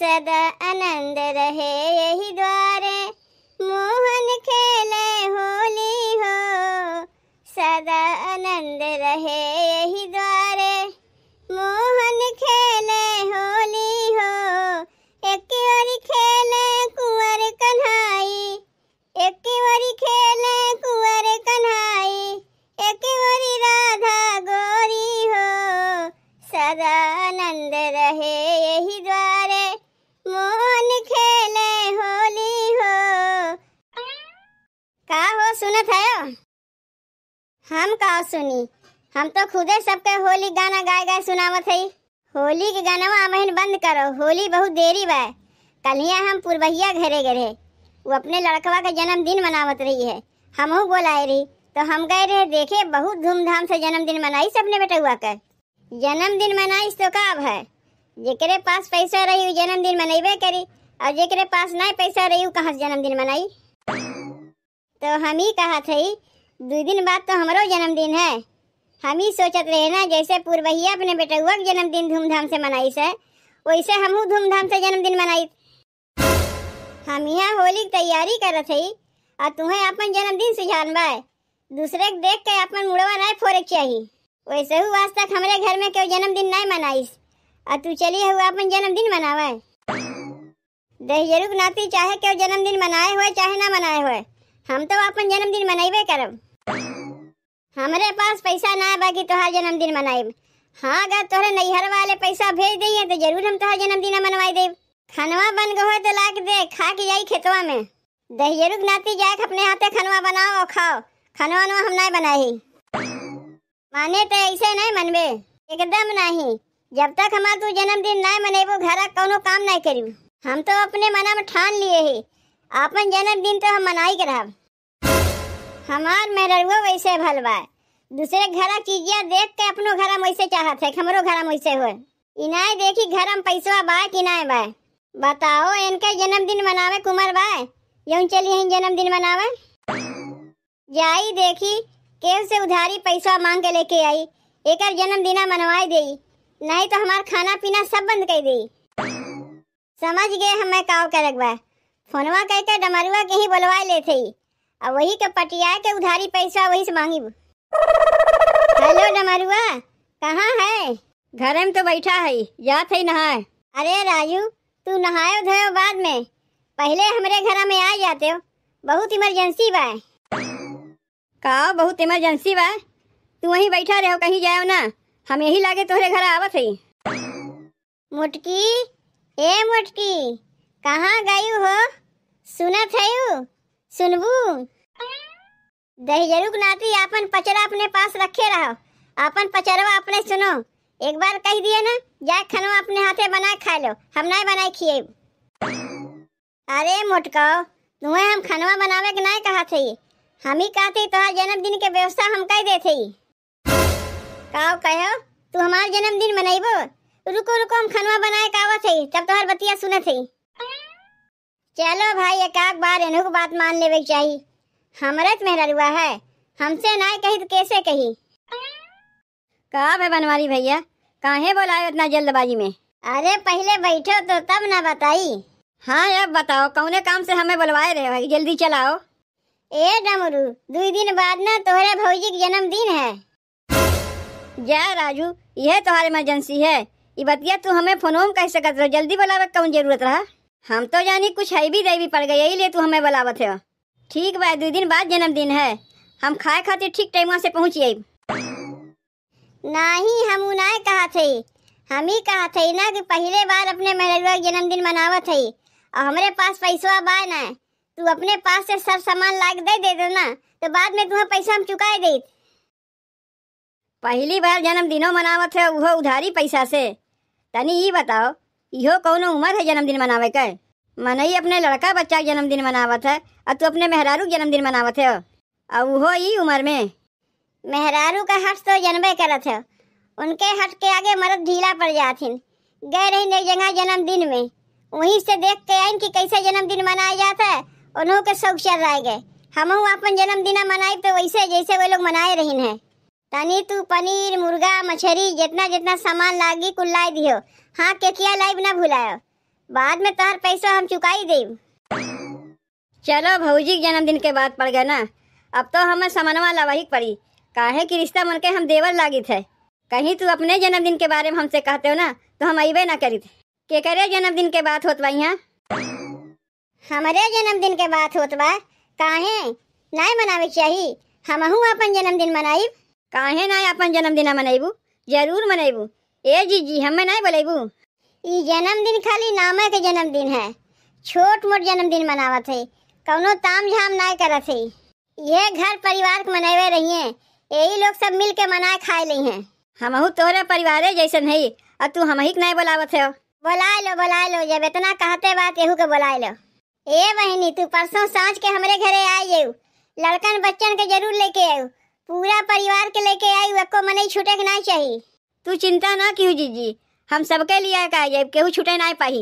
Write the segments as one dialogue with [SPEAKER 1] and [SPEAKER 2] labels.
[SPEAKER 1] सदा आनंद रहे यही द्वारे मोहन खेले होली हो सदा आनंद रहे यही द्वारे सुनी हम तो खुदे सबके होली गाना गाए गाए सुनावत है होली के गाना वहाँ बहन बंद करो होली बहुत देरी बा कलिया हम पुरबहिया घरे गए रहे वो अपने लड़कवा का जन्मदिन मनावत रही है हमहू बोलाए रही तो हम गए रहे देखे बहुत धूमधाम से जन्मदिन मनाई सबने अपने हुआ कर जन्मदिन मनाई तो का है जेकरे पास पैसा रही वो जन्मदिन मनेबे करी और जेकरे पास नहीं पैसा रही वो कहाँ से जन्मदिन मनाई तो हम ही कहा थी दो दिन बाद तो हमारो जन्मदिन है हम ही सोचत रहे ना जैसे पूर्वहिया अपने बेटुआ के जन्मदिन धूमधाम से मनाई है वैसे हमहू धूमधाम से जन्मदिन मनाई हम यहाँ होली की तैयारी रहे थे और तुम्हें अपन जन्मदिन सुझान बा दूसरे के देख के अपन मुड़वा नहीं फोड़े चाहिए वैसे हु आज तक हमारे घर में क्यों जन्मदिन नहीं मनाइस और तू चली हुआ अपन जन्मदिन मनावे दहजरुक नाती चाहे क्यों जन्मदिन मनाए हुए चाहे ना मनाए हुए हम तो अपन जन्मदिन मनाइबे करब हमरे पास पैसा ना बाकी तोहार जन्मदिन मनाए हाँ अगर तोहरे नैहर वाले पैसा भेज दी है तो जरूर हम तोहार जन्मदिन मनवाई देब खनवा बन गो तो लाग दे खा के जाई खेतवा में रुक नाती जाए अपने हाथे खनवा बनाओ और खाओ खनवा नवा हम नहीं बनाए माने तो ऐसे नहीं मनबे एकदम नहीं जब तक हमार तू जन्मदिन नहीं मनेबो घर कोनो काम नहीं करी हम तो अपने मना में ठान लिए ही अपन जन्मदिन तो हम मनाई कर रहा हमार मेहरवा वैसे भल बा दूसरे घरा चीजिया देख के अपनो घर में वैसे चाहत है हमरो घर में वैसे हो इनाय देखी घर में पैसवा बा कि नाय बा बताओ इनके जन्मदिन मनावे कुमार बा यूं चलिए जन्मदिन मनावे जाई देखी केव से उधारी पैसा मांग के लेके आई एक जन्मदिन मनवाए दे नहीं तो हमार खाना पीना सब बंद कर दी समझ गए हमें काव करक बा फोनवा कह के डमरुआ के ही बुलवा ले थी और वही के तो पटिया के उधारी पैसा वही से मांगी हेलो डमरुआ कहाँ है घर में तो बैठा है जात है नहाए अरे राजू तू नहाए धोए बाद में पहले हमारे घर में आ जाते हो बहुत इमरजेंसी बाय का बहुत इमरजेंसी बाय तू वहीं बैठा रहो कहीं जाओ ना हम यही लागे तुम्हारे घर आवत है मुटकी ए मुटकी कहाँ गयी हो सुनत है सुनबू दहजरुक नाती अपन पचरा अपने पास रखे रहो अपन पचरवा अपने सुनो एक बार कह दिए ना जाए खनो अपने हाथे बना खा लो हम नहीं बनाए खिए अरे मोटको तुम्हें हम खनवा बनावे के नहीं कहा थे हम ही कहते तुहार जन्मदिन के व्यवस्था हम कह दे थे काओ कहो तू हमारे जन्मदिन मनाइबो रुको रुको हम खनवा बनाए कावा थे तब तुम्हारे बतिया सुने थे चलो भाई एक आग बार इन्हों को बात मान लेवे चाहिए हमरत में ररुआ है हमसे ना कही तो कैसे कही कहा है बनवारी भैया काहे बोलाए इतना जल्दबाजी में अरे पहले बैठो तो तब ना बताई हाँ अब बताओ कौने काम से हमें बुलवाए रहे भाई जल्दी चलाओ ए डमरू दो दिन बाद ना तुम्हारे भौजी का जन्मदिन है जय राजू यह तुम्हारी इमरजेंसी है ये बतिया तू हमें फोनोम कह सकते जल्दी बुलावे कौन जरूरत रहा हम तो जानी कुछ है भी दे पड़ गई यही ले तू हमें बुलावत है ठीक भाई दो दिन बाद जन्मदिन है हम खाए खातिर ठीक टाइम से पहुँच जाए नहीं हम उन्हें कहा थे हम ही कहा थे ना कि पहले बार अपने मैनेजवा जन्मदिन मनावत है और हमारे पास पैसा बाय ना तू अपने पास से सब सामान ला दे दे दो ना तो बाद में तुम्हें पैसा हम चुका दे पहली बार जन्मदिनों मनावत है वह उधारी पैसा से तनी ये बताओ इहो कौन उम्र है जन्मदिन मनावे के मनई अपने लड़का बच्चा जन्मदिन मनावत है और तू अपने मेहरारू जन्मदिन मनावत है और वो ही उम्र में मेहरारू का हट तो जन्मे करत है उनके हट के आगे मरद ढीला पड़ जाती गए रही एक जगह जन्मदिन में वहीं से देख के आइन कि कैसे जन्मदिन मनाया जाता है उन्हों के शौक चल रहे गए हम अपन जन्मदिन मनाए तो वैसे जैसे वे लोग मनाए रही हैं तनी तू पनीर मुर्गा मछरी जितना जितना सामान लागी कुल लाई दियो हाँ केकिया लाइब ना भुलायो बाद में तोहर पैसा हम चुकाई दे चलो भौजी के जन्मदिन के बाद पड़ गए ना अब तो हमें सामानवा लावाही पड़ी काहे कि रिश्ता मन के हम देवर लागी थे कहीं तू अपने जन्मदिन के बारे में हमसे कहते हो ना तो हम अबे ना करी थे के करे जन्मदिन के बात होत वही हमारे जन्मदिन के बात होत बा काहे नहीं मनावे चाहिए हमहू अपन जन्मदिन मनाई काहे ना अपन जन्मदिन मनैबू जरूर मनैबू ए जी जी हमें नहीं बोलेबू ई जन्मदिन खाली नामे के जन्मदिन है छोट मोट जन्मदिन मनावत है कौनो ताम झाम ना करत है ये घर परिवार के मनावे रही है यही लोग सब मिल के मना खाए ली हैं हमहू तोरे परिवार जैसे नहीं और तू हम ही नहीं बुलावत है बुला लो बुला लो जब इतना कहते बात यहू के बुला लो ए बहनी तू परसों सांझ के हमारे घरे आई लड़कन बच्चन के जरूर लेके आयु पूरा परिवार के लेके आई वक्को मने छूटक ना चाहिए तू चिंता ना क्यों जीजी हम सबके लिए का जब केहू छूटे ना पाही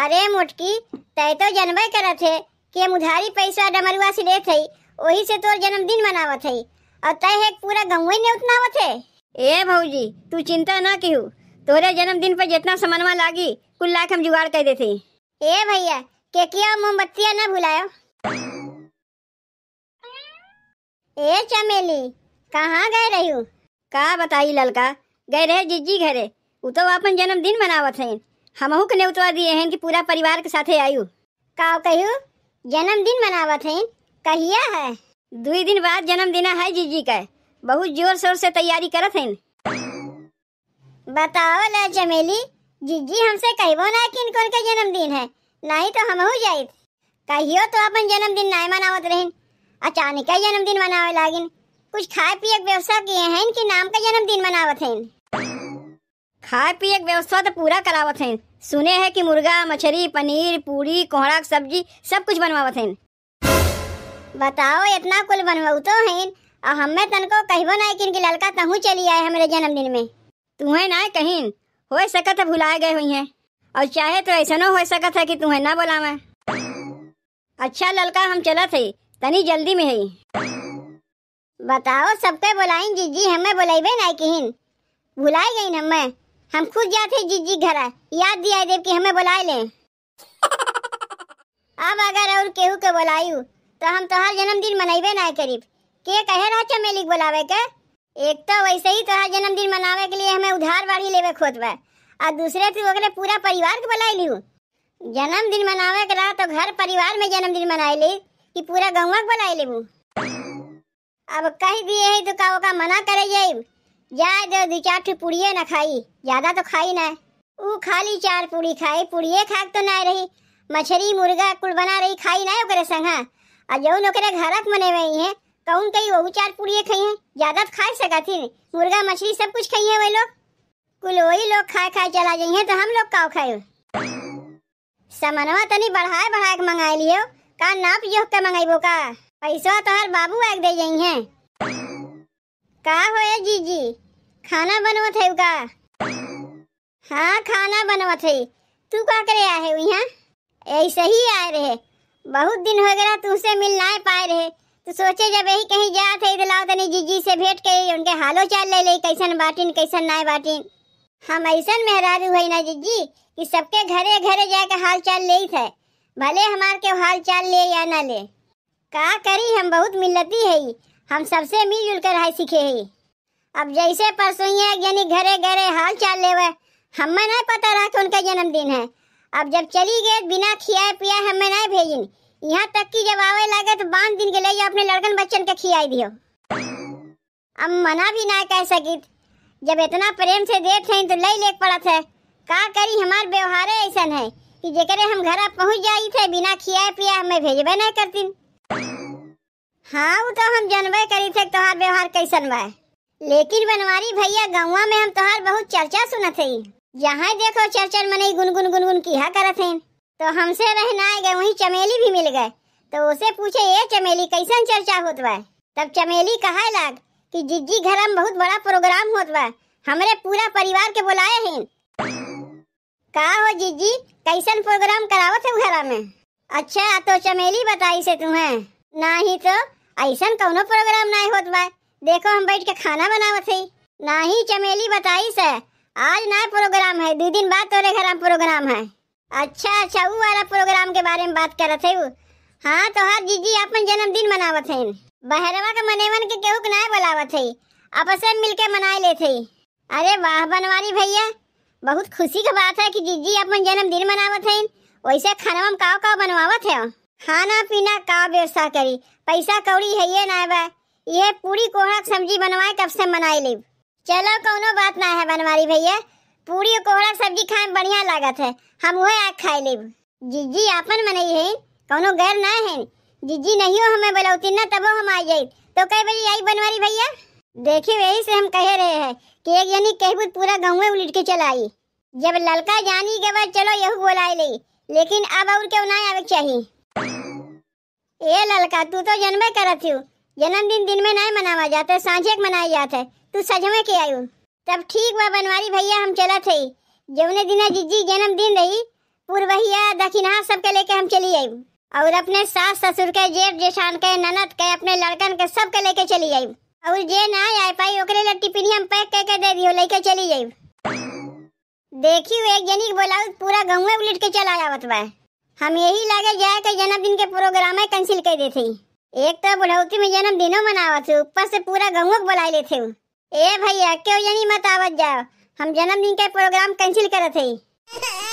[SPEAKER 1] अरे मोटकी तय तो जनबे करत है कि हम उधारी पैसा डमरुआ से लेत हई वही से तोर जन्मदिन मनावत हई और तय है पूरा ही ने उतना आवत है ए भौजी तू चिंता ना क्यों तोरे जन्मदिन पर जितना सामानवा लागी कुल लाख हम जुगाड़ कर देते ए भैया केकिया मोमबत्तियाँ ना भुलायो ए चमेली कहाँ गए रही हूँ का बताई ललका गए रहे जिज्जी घरे उ तो अपन जन्मदिन मनावत हैं हमहू के नेवतवा दिए हैं कि पूरा परिवार के साथे आयु का कहू जन्मदिन मनावत हैं कहिया है दो दिन बाद जन्मदिन है जीजी का बहुत जोर शोर से तैयारी करत हैं बताओ ल चमेली जीजी हमसे कहबो ना कि इनको का जन्मदिन है नहीं तो हमहू जाए कहियो तो अपन जन्मदिन नहीं मनावत रहें अचानक ही जन्मदिन मनावे लागिन कुछ खाए पिए व्यवस्था किए हैं इनके नाम का जन्मदिन मनावत हैं खाए पिए व्यवस्था तो पूरा करावत हैं सुने हैं कि मुर्गा मछली पनीर पूरी कोहरा सब्जी सब कुछ बनवावत हैं बताओ इतना कुल बनवाऊ तो है और हमें तनको कहबो ना कि इनकी ललका तहू चली आए हमारे जन्मदिन में तुम्हें ना कहीं हो सकत है भुलाए गए हुई हैं और चाहे तो ऐसा ना हो सकत है कि तुम्हें ना बुलावे अच्छा ललका हम चला थे तनी जल्दी में है बताओ सबके बुलाई जीजी हमें बोलेबे नहीं कहीं बुलाई गई ना मैं हम खुद जाते जीजी घर याद दिया देव कि हमें बुला ले अब अगर और केहू के बोलायू तो हम तोहार जन्मदिन मनाबे ना करीब के कहे रहा चमेली बुलावे के एक तो वैसे ही तोहार जन्मदिन मनावे के लिए हमें उधार बाड़ी लेवे खोद बा और दूसरे तू तो ओकरे पूरा परिवार के बुलाई लियो जन्मदिन मनावे के रहा तो घर परिवार में जन्मदिन मनाई ली कि पूरा गाँव के बोला लेबू अब कहीं भी यही तो का का मना करे ये जाए दो दो चार ठो पूड़िए ना खाई ज्यादा तो खाई ना वो खाली चार पूड़ी खाई पूड़िए खाक तो ना रही मछली मुर्गा कुल बना रही खाई ना ओकरे संगा और जौन ओकरे घरक मने वही है कौन कही वहू चार पूड़िए खाई हैं ज्यादा तो खा सका थी मुर्गा मछली सब कुछ खाई है वही लोग कुल वही लोग खाए खाए चला जाइए तो हम लोग का खाए समनवा तनी बढ़ाए बढ़ाए के मंगाए लियो का नाप योग के मंगेबो का पैसा तो हर बाबू एक दे जाई है का हो ये जी जी खाना बनवा थे का हाँ खाना बनवा थे तू का करे आए हुई है ऐसे ही आए रहे बहुत दिन हो गया तुझसे मिल ना पाए रहे तो सोचे जब यही कहीं जा थे दिलाओ तो तनी जी से भेंट के उनके हालो चाल ले ले कैसन बाटिन कैसन ना बाटिन हम ऐसा मेहरारू हुई ना जी जी कि सबके घरे घरे जाकर हाल चाल ले थे भले हमार के हाल चाल ले या ना ले का करी हम बहुत मिलती है हम सबसे मिलजुल कर हाई सीखे है अब जैसे परसोइया यानी घरे घरे हाल चाल लेवे हमें नहीं पता रहा कि उनका जन्मदिन है अब जब चली गए बिना खियाए पिया हमें नहीं भेजिन यहाँ तक कि जब आवे लगे तो बांध दिन के लिए अपने लड़कन बच्चन के खियाई दियो अब मना भी ना कह सकित जब इतना प्रेम से देख रही तो लई ले पड़त है का करी हमारे व्यवहार ऐसा है कि जेकरे हम घर पहुंच जाई थे बिना खिया पिया हमें भेजबे नहीं करती हाँ वो तो हम जनबे करी थे तोहार व्यवहार कैसन बा लेकिन बनवारी भैया गाँव में हम तोहार बहुत चर्चा सुनत है जहाँ देखो चर्चर मने गुनगुन गुनगुन किया करत हैं तो हमसे रहना गए वही चमेली भी मिल गए तो उसे पूछे ये चमेली कैसन चर्चा होत बा तब चमेली कहा लाग कि जिज्जी घर में बहुत बड़ा प्रोग्राम होत बा हमारे पूरा परिवार के बुलाए हैं का हो जीजी कैसन प्रोग्राम करावत है घर में अच्छा तो चमेली बताई से तुम्हें ना ही तो ऐसा कौनो प्रोग्राम ना होत बा देखो हम बैठ के खाना बनावत है ना ही चमेली बताई से आज ना प्रोग्राम है दो दिन बाद तोरे घर प्रोग्राम है अच्छा अच्छा वो वाला प्रोग्राम के बारे में बात रहे थे वो हाँ तो हर हाँ, जीजी अपन जन्मदिन मनावत है बहरवा का मनेवन के केहू ना बुलावत है आपस में मिलके मना लेते अरे वाह बनवारी भैया बहुत खुशी की बात है कि जीजी अपन जन्मदिन मनावत है वैसे खाना हम काव काव बनवावत है खाना पीना का व्यवस्था करी पैसा कौड़ी है ये ना ये पूरी कोहड़क सब्जी बनवाए कब से मनाई ली चलो कोनो बात ना है बनवारी भैया पूरी कोहड़क सब्जी खाए बढ़िया लागत है हम वह आग खाए ली जीजी अपन मनाई है कोनो गैर ना है जीजी नहीं हो हमें बलौती ना तब हम आ जाए तो कई बजे आई बनवारी भैया देखिए वही से हम कह रहे हैं कि एक जनी कहबूत पूरा गाँव में उलट के चलाई जब ललका जानी के बाद चलो यहू बोला ले लेकिन अब और क्यों ना आवे चाहिए ए ललका तू तो जन्मे कर जन्मदिन दिन में नहीं मनावा जाता सांझे मनाया जाता है तू सजमे के आयु तब ठीक बा बनवारी भैया हम चला थे जौने दिन जिजी जन्मदिन रही पूर्वहिया दखिनहा सबके लेके हम चली आयु और अपने सास ससुर के जेठ जेठान के ननद के अपने लड़कन के सबके लेके चली आयु और जे ना आए पाई ओकरे ल टिफिन हम पैक कर के दे दियो लेके चली जाइब देखियो एक जनी के बोलाऊ पूरा गांव में उलट के चला आवत बा हम यही लागे जाए के जन्मदिन के प्रोग्राम है कैंसिल कर दे थी एक तो बुढ़ौती में जन्मदिनो मनावत है ऊपर से पूरा गांव को बुलाई लेते लेथे ए भैया क्यों जनी मत आवत जाओ हम जन्मदिन के प्रोग्राम कैंसिल करत है